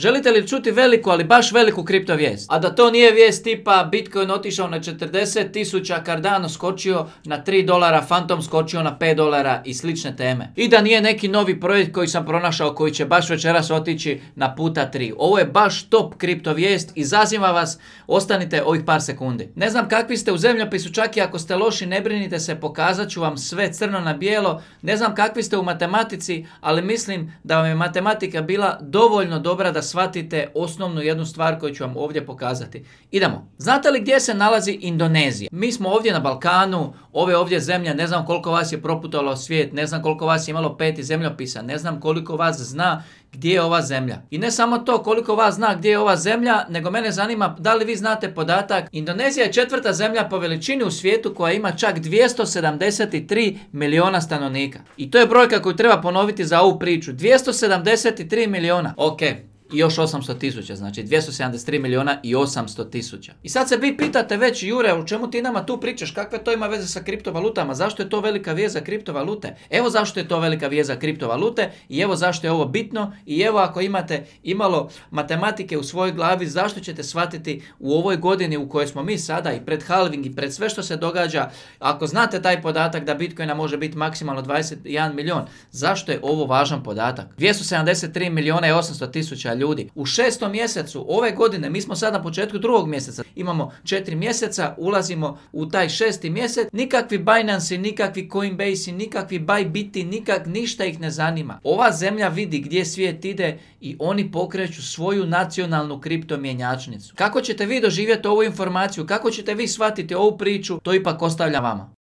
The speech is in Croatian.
Želite li čuti veliku, ali baš veliku kripto vijest? A da to nije vijest tipa Bitcoin otišao na 40 tisuća, Cardano skočio na 3 dolara, Phantom skočio na 5 dolara i slične teme. I da nije neki novi projekt koji sam pronašao koji će baš večeras otići na puta 3. Ovo je baš top kripto vijest i zazima vas, ostanite ovih par sekundi. Ne znam kakvi ste u zemljopisu, čak i ako ste loši ne brinite se, pokazat ću vam sve crno na bijelo. Ne znam kakvi ste u matematici, ali mislim da vam je matematika bila dovoljno dobra da shvatite osnovnu jednu stvar koju ću vam ovdje pokazati. Idemo. Znate li gdje se nalazi Indonezija? Mi smo ovdje na Balkanu, ove ovdje zemlje, ne znam koliko vas je proputalo svijet, ne znam koliko vas je imalo peti zemljopisa, ne znam koliko vas zna gdje je ova zemlja. I ne samo to koliko vas zna gdje je ova zemlja, nego mene zanima da li vi znate podatak. Indonezija je četvrta zemlja po veličini u svijetu koja ima čak 273 miliona stanovnika. I to je brojka koju treba ponoviti za ovu priču. 273 miliona. Ok, i još 800 tisuća, znači 273 milijuna i 800 tisuća. I sad se vi pitate već, Jure, u čemu ti nama tu pričaš, kakve to ima veze sa kriptovalutama, zašto je to velika vijeza kriptovalute? Evo zašto je to velika vijeza kriptovalute i evo zašto je ovo bitno i evo ako imate imalo matematike u svojoj glavi, zašto ćete shvatiti u ovoj godini u kojoj smo mi sada i pred halving i pred sve što se događa, ako znate taj podatak da Bitcoina može biti maksimalno 21 milion, zašto je ovo važan podatak? 273 milijuna i 800 tisuća ljudi. U šestom mjesecu ove godine, mi smo sad na početku drugog mjeseca, imamo četiri mjeseca, ulazimo u taj šesti mjesec, nikakvi Binance, nikakvi Coinbase, nikakvi Bybit, nikak ništa ih ne zanima. Ova zemlja vidi gdje svijet ide i oni pokreću svoju nacionalnu kriptomjenjačnicu. Kako ćete vi doživjeti ovu informaciju, kako ćete vi shvatiti ovu priču, to ipak ostavljam vama.